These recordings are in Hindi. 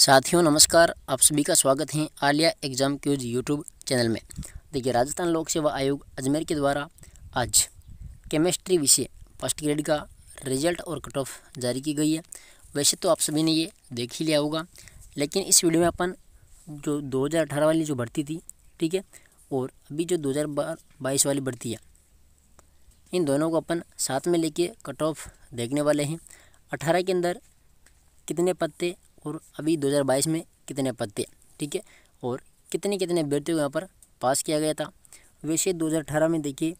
साथियों नमस्कार आप सभी का स्वागत है Aliya exam queues YouTube channel में देखिए राजस्थान लोक सेवा आयोग अजमेर के द्वारा आज केमिस्ट्री विषय फर्स्ट ग्रेड का रिजल्ट और कट ऑफ जारी की गई है वैसे तो आप सभी ने ये देख ही लिया होगा लेकिन इस वीडियो में अपन जो 2018 वाली जो भर्ती थी ठीक है और अभी जो दो वाली भर्ती है इन दोनों को अपन साथ में लेके कट ऑफ देखने वाले हैं अठारह के अंदर कितने पत्ते और अभी 2022 में कितने पत्ते ठीक है और कितने कितने अभ्यर्थियों को यहाँ पर पास किया गया था वैसे 2018 में देखिए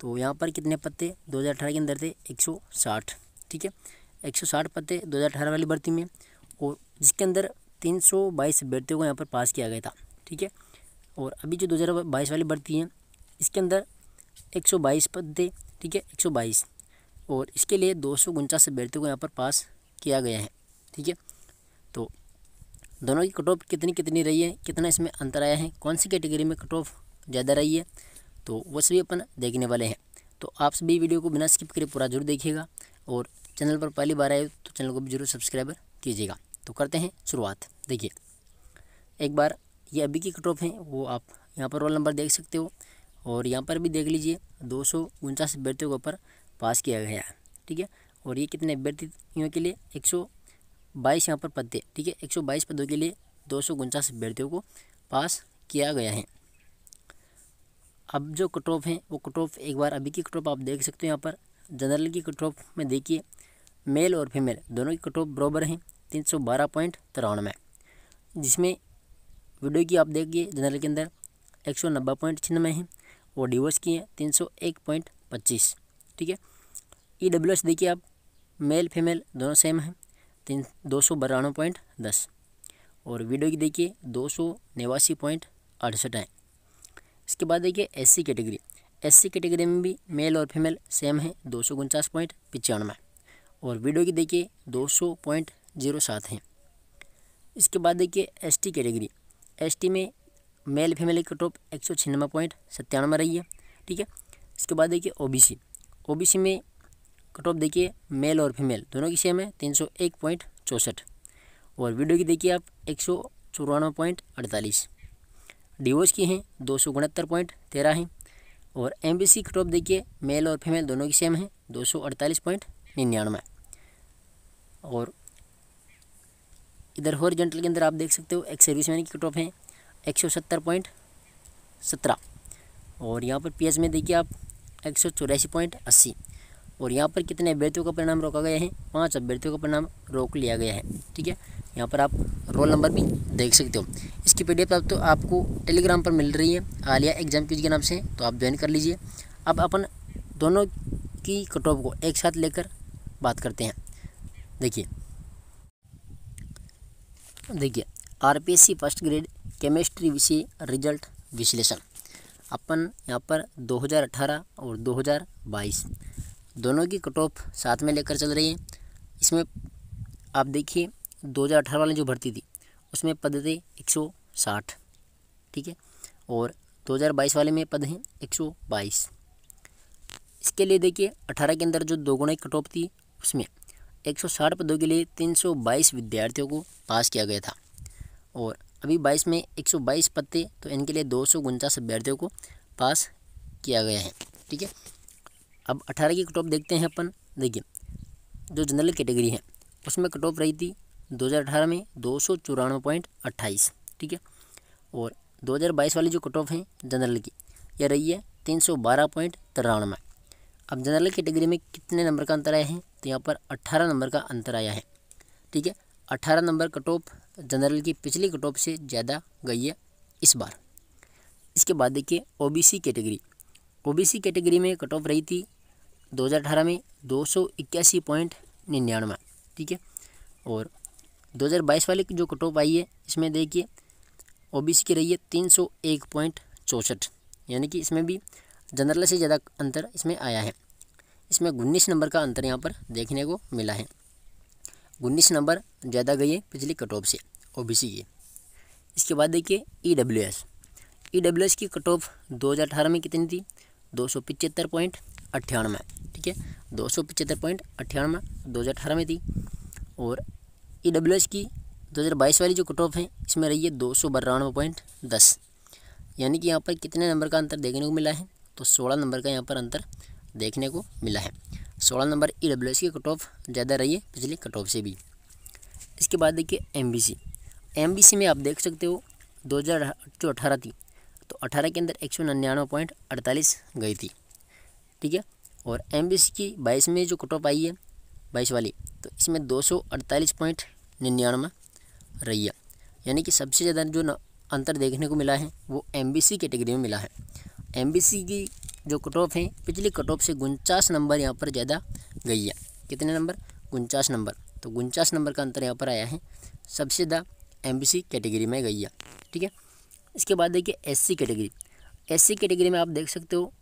तो यहाँ पर कितने पत्ते दो के अंदर थे एक ठीक है 160 पत्ते दो वाली भर्ती में और जिसके अंदर बाईस अभ्यर्थियों को यहाँ पर पास किया गया था ठीक है और अभी जो 2022 वाली भर्ती है इसके अंदर 122 थे ठीक है 122 और इसके लिए दो सौ अभ्यर्थियों को यहाँ पर पास किया गया है ठीक है दोनों की कट ऑफ कितनी कितनी रही है कितना इसमें अंतर आया है कौन सी कैटेगरी में कट ऑफ ज़्यादा रही है तो वो सभी अपन देखने वाले हैं तो आप सभी वीडियो को बिना स्किप करे पूरा जरूर देखिएगा और चैनल पर पहली बार आए तो चैनल को भी जरूर सब्सक्राइबर कीजिएगा तो करते हैं शुरुआत देखिए एक बार ये अभी की कट ऑफ है वो आप यहाँ पर रोल नंबर देख सकते हो और यहाँ पर भी देख लीजिए दो सौ उनचास अभ्यर्थियों के ऊपर पास किया गया है ठीक है और ये कितने अभ्यर्थियों के लिए एक सौ बाईस यहाँ पर पदे ठीक है एक सौ बाईस पदों के लिए दो सौ उनचास अभ्यर्थियों को पास किया गया है अब जो कट ऑफ है वो कट ऑफ एक बार अभी की कट ऑफ आप देख सकते हो यहाँ पर जनरल की कट ऑफ में देखिए मेल और फीमेल दोनों की कट ऑफ बराबर हैं तीन सौ बारह पॉइंट तिरानवे जिसमें वीडियो की आप देखिए जनरल के अंदर एक सौ नब्बे पॉइंट छिन्नवे हैं और डिवोर्स की है तीन सौ एक पॉइंट पच्चीस ठीक है ई डब्ल्यू एस देखिए आप मेल फीमेल दोनों सेम हैं तीन दो सौ बारानवे पॉइंट दस और वीडियो की देखिए दो सौ नवासी पॉइंट अड़सठ है इसके बाद देखिए S C category S C category में भी मेल और फीमेल सेम है दो सौ उनचास पॉइंट पचानवे और वीडियो की देखिए दो सौ पॉइंट जीरो सात है इसके बाद देखिए S T category S T में मेल फीमेल की टॉप एक सौ छियानवे पॉइंट सत्तानवे रही है ठीक है इसके बाद देखिए O B C O B C में कटॉप देखिए मेल और फीमेल दोनों की सेम है तीन सौ एक पॉइंट चौंसठ और वीडियो की देखिए आप एक सौ चौरानवे पॉइंट अड़तालीस डिवोर्स की हैं दो सौ उनहत्तर पॉइंट तेरह हैं और एम बी सी क्रॉप देखिए मेल और फीमेल दोनों की सेम है दो सौ अड़तालीस पॉइंट निन्यानवे और इधर हॉरिजेंटल के अंदर आप देख सकते हो एक सर्विसमैन की कटॉप है एक सौ सत्तर पॉइंट सत्रह और यहाँ पर पी एच में देखिए आप एक सौ चौरासी पॉइंट अस्सी और यहाँ पर कितने अभ्यर्थियों का परिणाम रोका गया है पाँच अभ्यर्थियों का परिणाम रोक लिया गया है ठीक है यहाँ पर आप रोल नंबर भी देख सकते हो इसकी पी आप तो आपको टेलीग्राम पर मिल रही है आलिया एग्जाम पेज के नाम से तो आप ज्वाइन कर लीजिए अब अपन दोनों की कट ऑफ को एक साथ लेकर बात करते हैं देखिए देखिए आर फर्स्ट ग्रेड केमिस्ट्री विषय रिजल्ट विश्लेषण अपन यहाँ पर 2018 और 2022 दोनों की कट ऑफ साथ में लेकर चल रही है इसमें आप देखिए 2018 वाली जो भर्ती थी उसमें पद थे 160 ठीक है और 2022 वाले में पद हैं 122 इसके लिए देखिए 18 के अंदर जो दोगुना कट ऑफ थी उसमें 160 पदों के लिए 322 विद्यार्थियों को पास किया गया था और अभी 22 में 122 पद थे तो इनके लिए दो सौ विद्यार्थियों को पास किया गया है ठीक है अब अठारह की कट ऑफ देखते हैं अपन देखिए जो जनरल कैटेगरी है उसमें कट ऑफ रही थी 2018 में दो सौ चौरानवे पॉइंट अट्ठाईस ठीक है और 2022 वाली जो कट ऑफ है जनरल की यह रही है तीन सौ बारह पॉइंट तिरानवे अब जनरल कैटेगरी में कितने नंबर का अंतर आया है तो यहाँ पर अट्ठारह नंबर का अंतर आया है ठीक है अट्ठारह नंबर कट ऑफ जनरल की पिछली कट ऑफ से ज़्यादा गई है इस बार इसके बाद देखिए ओबीसी कैटेगरी ओबीसी कैटेगरी में कट ऑफ रही थी 2018 में दो सौ इक्यासी पॉइंट निन्यानवे ठीक है और 2022 वाले की जो कट ऑफ आई है इसमें देखिए ओबीसी की रही है तीन सौ एक पॉइंट चौंसठ यानी कि इसमें भी जनरल से ज़्यादा अंतर इसमें आया है इसमें उन्नीस नंबर का अंतर यहाँ पर देखने को मिला है उन्नीस नंबर ज़्यादा गई है पिछली कट ऑफ से ओ बी सी की इसके बाद देखिए E W S E W S की कट ऑफ दो हज़ार अठारह में कितनी थी दो सौ पिचहत्तर पॉइंट अट्ठानवे ठीक है दो सौ पचहत्तर पॉइंट अट्ठानवे दो हज़ार अठारह में थी और ई डब्ल्यू एच की दो हज़ार बाईस वाली जो कट ऑफ है इसमें रही है दो सौ बारानवे पॉइंट दस यानी कि यहाँ पर कितने नंबर का अंतर देखने को मिला है तो सोलह नंबर का यहाँ पर अंतर देखने को मिला है सोलह नंबर ई डब्ल्यू एच की कट ऑफ ज़्यादा रही है पिछले कट ऑफ से भी इसके बाद देखिए M B C M B C में आप देख सकते हो दो हज़ार जो अठारह थी तो अठारह के अंदर एक सौ निन्यानवे पॉइंट अड़तालीस गई थी ठीक है और एम की बाईस में जो कट ऑफ आई है बाईस वाली तो इसमें दो सौ अड़तालीस पॉइंट निन्यानवे रही है यानी कि सबसे ज़्यादा जो अंतर देखने को मिला है वो एम कैटेगरी में मिला है एम की जो कट ऑफ है पिछली कट ऑफ से उनचास नंबर यहाँ पर ज़्यादा गई है कितने नंबर उनचास नंबर तो उनचास नंबर का अंतर यहाँ पर आया है सबसे ज़्यादा एम कैटेगरी में गई है ठीक है इसके बाद देखिए एस कैटेगरी एस कैटेगरी में आप देख सकते हो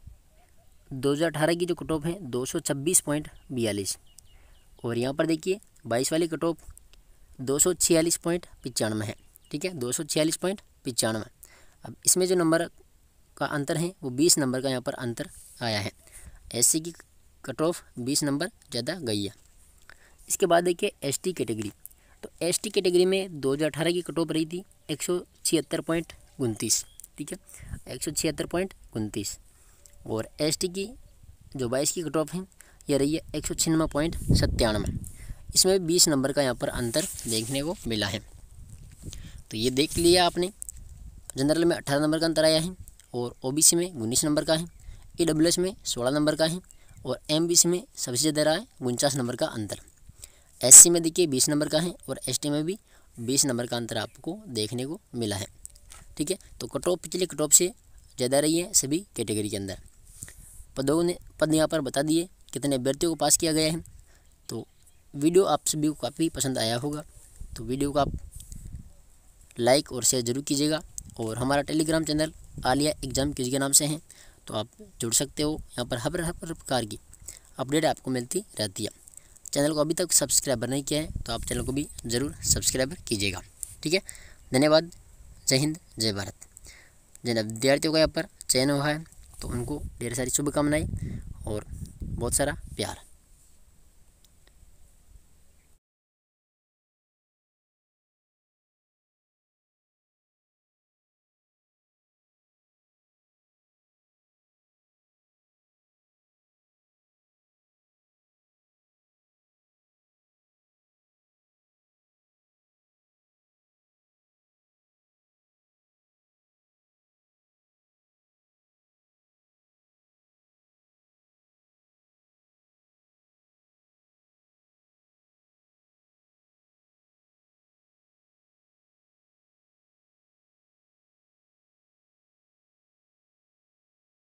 दो हज़ार अठारह की जो कट ऑफ है दो सौ छब्बीस पॉइंट बयालीस और यहाँ पर देखिए बाईस वाली कट ऑफ दो सौ छियालीस पॉइंट पचानवे है ठीक है दो सौ छियालीस पॉइंट पचानवे अब इसमें जो नंबर का अंतर है वो बीस नंबर का यहाँ पर अंतर आया है एस सी की कट ऑफ बीस नंबर ज़्यादा गई है इसके बाद देखिए एस टी कैटेगरी तो एस टी कैटेगरी में दो हज़ार अठारह की कट ऑफ रही थी एक सौ छिहत्तर पॉइंट उनतीस ठीक है एक सौ छिहत्तर पॉइंट उनतीस और एस की जो बाईस की कट ऑफ है यह रही है एक सौ छियानवे पॉइंट सत्तानवे इसमें बीस नंबर का यहाँ पर अंतर देखने को मिला है तो ये देख लिया आपने जनरल में अट्ठारह नंबर का अंतर आया है और ओबीसी में उन्नीस नंबर का है ई में सोलह नंबर का है और एम में सबसे ज़्यादा रहा है उनचास नंबर का अंतर एस में देखिए बीस नंबर का है और एस में भी बीस नंबर का अंतर आपको देखने को मिला है ठीक है तो कट ऑफ पिछले कट ऑफ से ज़्यादा रही है सभी कैटेगरी के अंदर पदों ने पद यहाँ पर बता दिए कितने अभ्यर्थियों को पास किया गया है तो वीडियो आप सभी को काफ़ी पसंद आया होगा तो वीडियो को आप लाइक और शेयर ज़रूर कीजिएगा और हमारा Telegram channel Aliya exam queues के नाम से हैं तो आप जुड़ सकते हो यहाँ पर हर हर प्रकार की अपडेट आपको मिलती रहती है चैनल को अभी तक सब्सक्राइबर नहीं किया है तो आप चैनल को भी ज़रूर सब्सक्राइब कीजिएगा ठीक है धन्यवाद जय हिंद जय भारत जिन विद्यार्थियों का यहाँ पर चयन हुआ है तो उनको ढेर सारी शुभकामनाएँ और बहुत सारा प्यार